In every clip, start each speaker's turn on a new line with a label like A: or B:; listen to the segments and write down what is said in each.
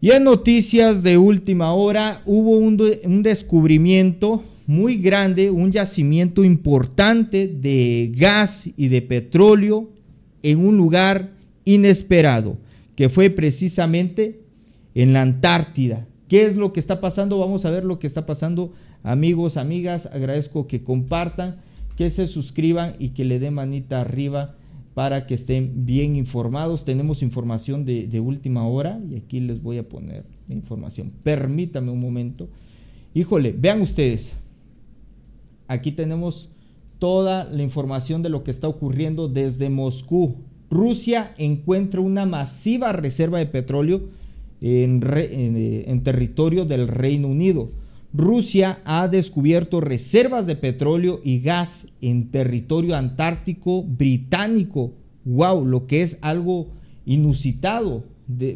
A: Y en noticias de última hora hubo un, descubrimiento muy grande, un yacimiento importante de gas y de petróleo en un lugar inesperado, que fue precisamente en la Antártida. ¿Qué es lo que está pasando? Vamos a ver lo que está pasando. Amigos, amigas, agradezco que compartan, que se suscriban y que le den manita arriba para que estén bien informados. Tenemos información de, última hora y aquí les voy a poner la información. Permítame un momento. Híjole, vean ustedes. Aquí tenemos toda la información de lo que está ocurriendo desde Moscú. Rusia encuentra una masiva reserva de petróleo en eh, territorio del Reino Unido. Rusia ha descubierto reservas de petróleo y gas en territorio antártico británico. ¡Wow! Lo que es algo inusitado,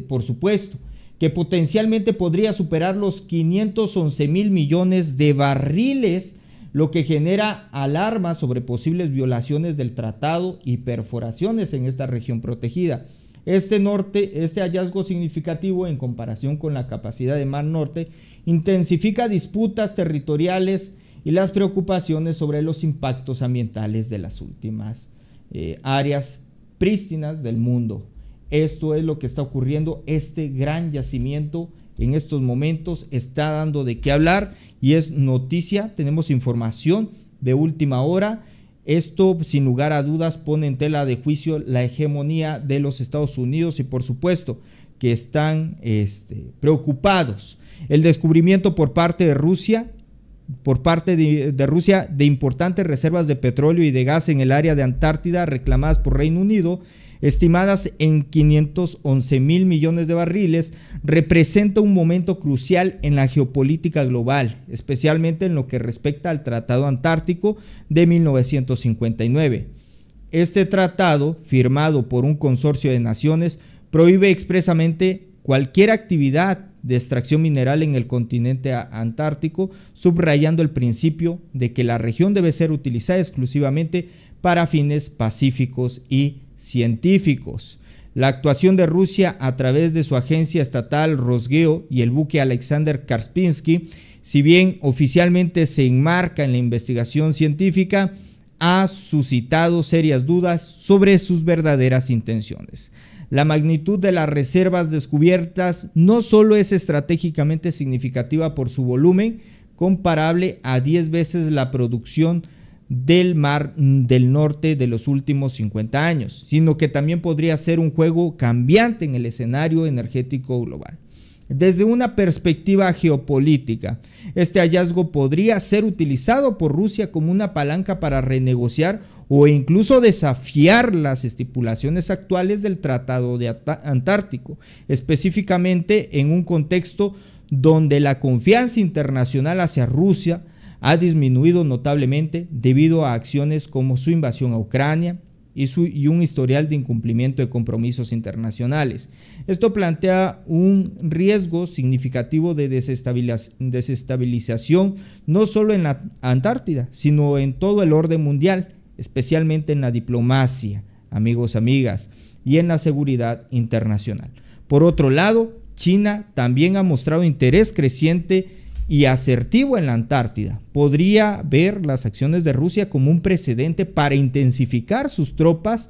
A: por supuesto, que potencialmente podría superar los 511 mil millones de barriles, lo que genera alarma sobre posibles violaciones del tratado y perforaciones en esta región protegida. Este, norte, este hallazgo significativo en comparación con la capacidad de Mar Norte intensifica disputas territoriales y las preocupaciones sobre los impactos ambientales de las últimas eh, áreas prístinas del mundo. Esto es lo que está ocurriendo. Este gran yacimiento en estos momentos está dando de qué hablar y es noticia. Tenemos información de última hora. Esto, sin lugar a dudas, pone en tela de juicio la hegemonía de los Estados Unidos y, por supuesto, que están este, preocupados. El descubrimiento por parte de Rusia por parte de, Rusia de importantes reservas de petróleo y de gas en el área de Antártida reclamadas por Reino Unido, estimadas en 511 mil millones de barriles, representa un momento crucial en la geopolítica global, especialmente en lo que respecta al Tratado Antártico de 1959. Este tratado, firmado por un consorcio de naciones, prohíbe expresamente cualquier actividad de extracción mineral en el continente antártico, subrayando el principio de que la región debe ser utilizada exclusivamente para fines pacíficos y científicos. La actuación de Rusia a través de su agencia estatal Rosgeo y el buque Alexander Karspinsky, si bien oficialmente se enmarca en la investigación científica, ha suscitado serias dudas sobre sus verdaderas intenciones. La magnitud de las reservas descubiertas no solo es estratégicamente significativa por su volumen, comparable a 10 veces la producción del mar mm, del norte de los últimos 50 años, sino que también podría ser un juego cambiante en el escenario energético global desde una perspectiva geopolítica. Este hallazgo podría ser utilizado por Rusia como una palanca para renegociar o incluso desafiar las estipulaciones actuales del Tratado de Antártico, específicamente en un contexto donde la confianza internacional hacia Rusia ha disminuido notablemente debido a acciones como su invasión a Ucrania, y, un historial de incumplimiento de compromisos internacionales. Esto plantea un riesgo significativo de desestabilización no solo en la Antártida, sino en todo el orden mundial, especialmente en la diplomacia, amigos, amigas, y en la seguridad internacional. Por otro lado, China también ha mostrado interés creciente y asertivo en la Antártida, podría ver las acciones de Rusia como un precedente para intensificar sus tropas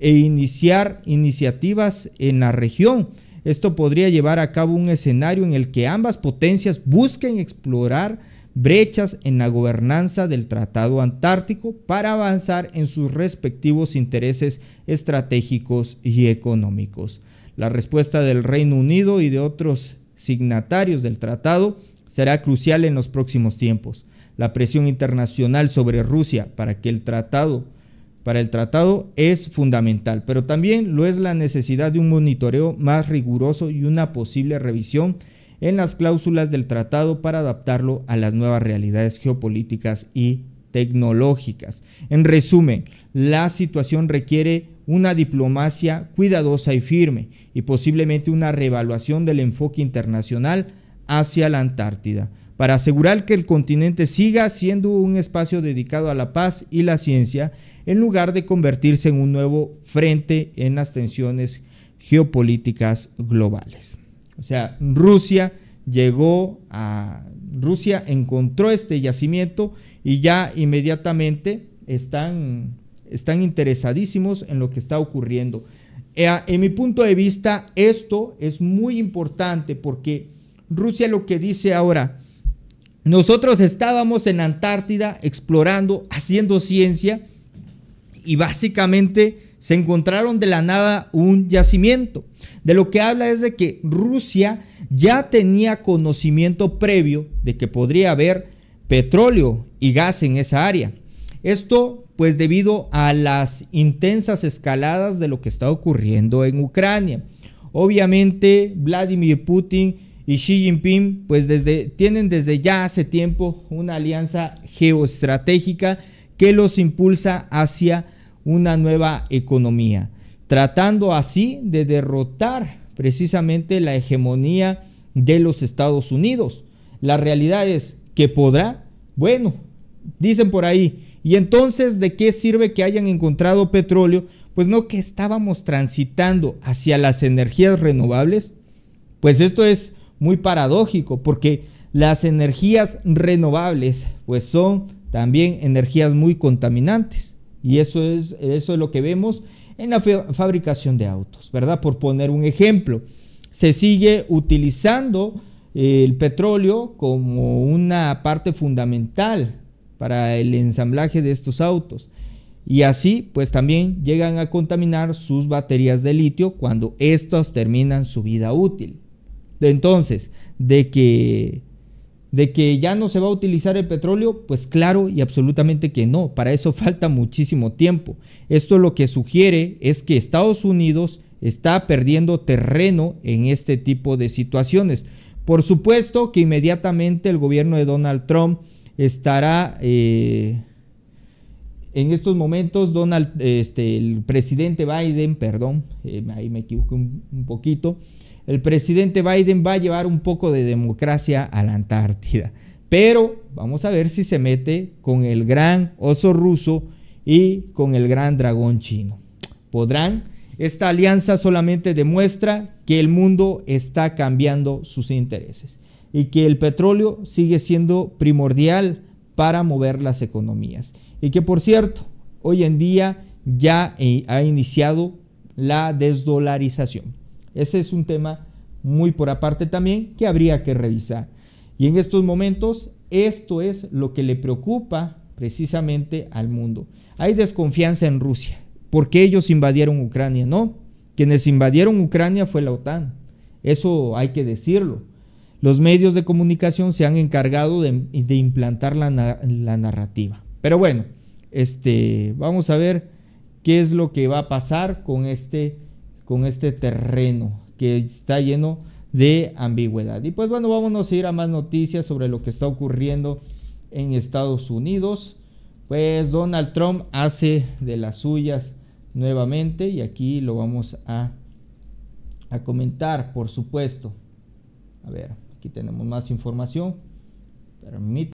A: e iniciar iniciativas en la región. Esto podría llevar a cabo un escenario en el que ambas potencias busquen explorar brechas en la gobernanza del Tratado Antártico para avanzar en sus respectivos intereses estratégicos y económicos. La respuesta del Reino Unido y de otros signatarios del tratado será crucial en los próximos tiempos. La presión internacional sobre Rusia para que el tratado para el tratado es fundamental, pero también lo es la necesidad de un monitoreo más riguroso y una posible revisión en las cláusulas del tratado para adaptarlo a las nuevas realidades geopolíticas y tecnológicas. En resumen, la situación requiere una diplomacia cuidadosa y firme y posiblemente una reevaluación del enfoque internacional hacia la Antártida, para asegurar que el continente siga siendo un espacio dedicado a la paz y la ciencia, en lugar de convertirse en un nuevo frente en las tensiones geopolíticas globales. O sea, Rusia llegó a... Rusia encontró este yacimiento y ya inmediatamente están, están interesadísimos en lo que está ocurriendo. Eh, en mi punto de vista, esto es muy importante porque Rusia lo que dice ahora, nosotros estábamos en Antártida explorando, haciendo ciencia y básicamente se encontraron de la nada un yacimiento. De lo que habla es de que Rusia ya tenía conocimiento previo de que podría haber petróleo y gas en esa área. Esto pues debido a las intensas escaladas de lo que está ocurriendo en Ucrania. Obviamente Vladimir Putin y Xi Jinping pues desde, tienen desde ya hace tiempo una alianza geoestratégica que los impulsa hacia una nueva economía, tratando así de derrotar precisamente la hegemonía de los Estados Unidos. La realidad es que podrá, bueno, dicen por ahí, y entonces ¿de qué sirve que hayan encontrado petróleo? Pues no que estábamos transitando hacia las energías renovables. Pues esto es muy paradójico porque las energías renovables pues son también energías muy contaminantes y eso es, eso es lo que vemos en la fabricación de autos, ¿verdad? Por poner un ejemplo, se sigue utilizando eh, el petróleo como una parte fundamental para el ensamblaje de estos autos. Y así, pues también llegan a contaminar sus baterías de litio cuando estas terminan su vida útil. Entonces, de que de que ya no se va a utilizar el petróleo, pues claro y absolutamente que no, para eso falta muchísimo tiempo. Esto lo que sugiere es que Estados Unidos está perdiendo terreno en este tipo de situaciones. Por supuesto que inmediatamente el gobierno de Donald Trump estará eh, en estos momentos, Donald, este, el presidente Biden, perdón, eh, ahí me equivoqué un, poquito, el presidente Biden va a llevar un poco de democracia a la Antártida. Pero vamos a ver si se mete con el gran oso ruso y con el gran dragón chino. ¿Podrán? Esta alianza solamente demuestra que el mundo está cambiando sus intereses y que el petróleo sigue siendo primordial para mover las economías. Y que por cierto, hoy en día ya eh, ha iniciado la desdolarización. Ese es un tema muy por aparte también que habría que revisar. Y en estos momentos esto es lo que le preocupa precisamente al mundo. Hay desconfianza en Rusia porque ellos invadieron Ucrania, ¿no? Quienes invadieron Ucrania fue la OTAN. Eso hay que decirlo. Los medios de comunicación se han encargado de, implantar la, narrativa. Pero bueno, este, vamos a ver qué es lo que va a pasar con este, con este terreno que está lleno de ambigüedad. Y pues bueno, vámonos a ir a más noticias sobre lo que está ocurriendo en Estados Unidos. Pues Donald Trump hace de las suyas nuevamente y aquí lo vamos a, a comentar, por supuesto. A ver tenemos más información. Permítanme.